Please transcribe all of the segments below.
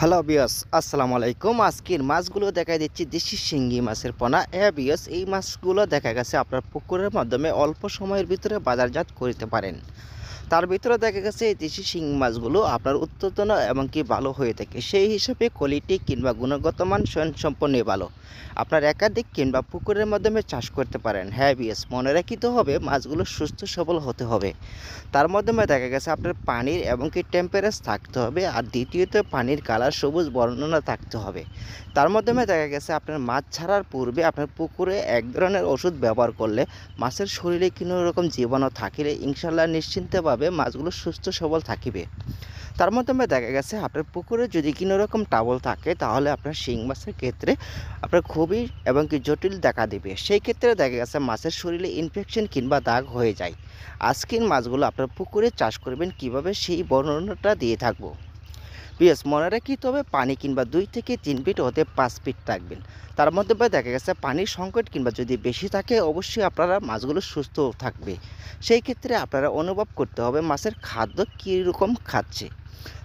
hello বিয়স আসসালামু আলাইকুম আজকের মাছগুলো দেখা দিচ্ছি দেশি শিঙ্গি মাছের পোনা হ্যাঁ বিয়স এই মাছগুলো দেখা গেছে আপনার পুকুরের মাধ্যমে অল্প সময়ের ভিতরে বাজারজাত করতে পারেন তার ভিতরে দেখা গেছে দেশি শিং মাছগুলো আপনার উত্তেজনা এবং কি ভালো হয়ে থাকে সেই হিসাবে কোয়ালিটি কিংবা গুণগত মান স্বয়ংসম্পন্নই ভালো আপনার একাধিক কিংবা পুকুরের মাধ্যমে চাষ করতে পারেন হ্যাঁ বিএস মনে রাখিতে হবে মাছগুলো সুস্থ সবল হতে হবে তার মাধ্যমে দেখা গেছে আপনার পানির এবং কি টেম্পারেচার থাকতে হবে আর দ্বিতীয়ত পানির কালার সবুজ বর্ণনা থাকতে হবে তার মাধ্যমে দেখা গেছে আপনার মাছ ছাড়ার পূর্বে আপনার পুকুরে এক ধরনের ওষুধ ব্যবহার করলে মাছের শরীরে কোনো রকম জীবাণু থাকলে ইনশাল্লাহ নিশ্চিন্তে হবে মাছগুলো সুস্থ সবল থাকিবে তার মধ্যে দেখা গেছে আপনার পুকুরে যদি কোনো রকম টাবল থাকে তাহলে আপনার শিং মাছের ক্ষেত্রে আপনার খুবই এবং কি জটিল দেখা দিবে সেই ক্ষেত্রে দেখা গেছে মাছের শরীরে ইনফেকশন কিংবা দাগ হয়ে যায় আজকের মাছগুলো আপনার পুকুরে চাষ করবেন কিভাবে সেই বর্ণনাটা দিয়ে থাকবো বেশ মনে রাখি তবে পানি কিংবা দুই থেকে তিন ফিট হতে পাঁচ ফিট থাকবেন তার মধ্যে দেখা গেছে পানির সংকট কিংবা যদি বেশি থাকে অবশ্যই আপনারা মাছগুলো সুস্থ থাকবে সেই ক্ষেত্রে আপনারা অনুভব করতে হবে মাছের খাদ্য কীরকম খাচ্ছে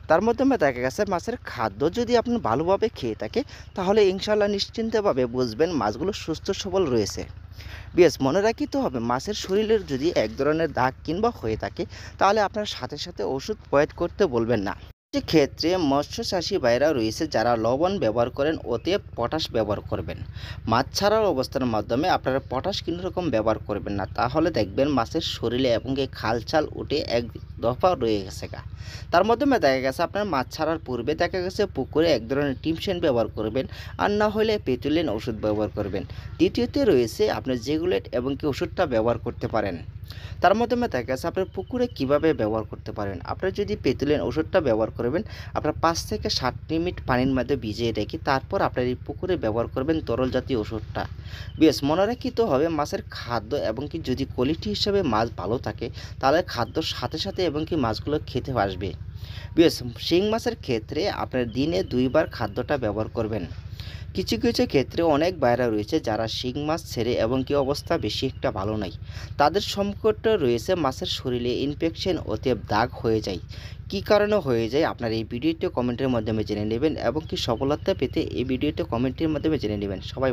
তার মাধ্যমে দেখা গেছে মাছের খাদ্য যদি আপনি ভালোভাবে খেয়ে থাকে তাহলে ইনশাল্লাহ নিশ্চিন্তভাবে বুঝবেন মাছগুলো সুস্থ সবল রয়েছে বেশ মনে রাখিতে হবে মাছের শরীরের যদি এক ধরনের দাগ কিংবা হয়ে থাকে তাহলে আপনার সাথে সাথে ওষুধ প্রয়োগ করতে বলবেন না ক্ষেত্রে মৎস্যচাষী ভাইরা রয়েছে যারা লবণ ব্যবহার করেন ওতে পটাশ ব্যবহার করবেন মাছ ছাড়ার অবস্থার মাধ্যমে আপনারা পটাশ কোনো রকম ব্যবহার করবেন না তাহলে দেখবেন মাছের শরীরে এবং এই খালছাল উঠে এক দফা রয়ে গেছে গা তার মাধ্যমে দেখা গেছে আপনার মাছ ছাড়ার পূর্বে দেখা গেছে পুকুরে এক ধরনের টিমসেন ব্যবহার করবেন আর না হলে পেতুলেন ওষুধ ব্যবহার করবেন দ্বিতীয়তে রয়েছে আপনি জেগুলেট এবং কি ওষুধটা ব্যবহার করতে পারেন তার মাধ্যমে দেখা যাচ্ছে আপনার পুকুরে কিভাবে ব্যবহার করতে পারেন আপনার যদি পেতুলেন ওষুধটা ব্যবহার করবেন আপনার পাঁচ থেকে ষাট মিনিট পানির মধ্যে ভিজিয়ে রেখে তারপর আপনার এই পুকুরে ব্যবহার করবেন তরল জাতীয় ওষুধটা বেশ মনে রাখিত হবে মাছের খাদ্য এবং কি যদি কোয়ালিটি হিসাবে মাছ ভালো থাকে তাহলে খাদ্যর সাথে সাথে এবং কি মাছগুলো খেতে আসবে বেশ শিং মাছের ক্ষেত্রে আপনার দিনে দুইবার খাদ্যটা ব্যবহার করবেন কিছু কিছু ক্ষেত্রে অনেক বাইরা রয়েছে যারা শিং মাছ ছেড়ে এবং কি অবস্থা বেশি একটা ভালো নাই তাদের সংকট রয়েছে মাছের শরীরে ইনফেকশন অতএব দাগ হয়ে যায় কি কারণে হয়ে যায় আপনার এই ভিডিওটি কমেন্টের মাধ্যমে জেনে নেবেন এবং কি সফলতা পেতে এই ভিডিওটি কমেন্টের মাধ্যমে জেনে নেবেন সবাই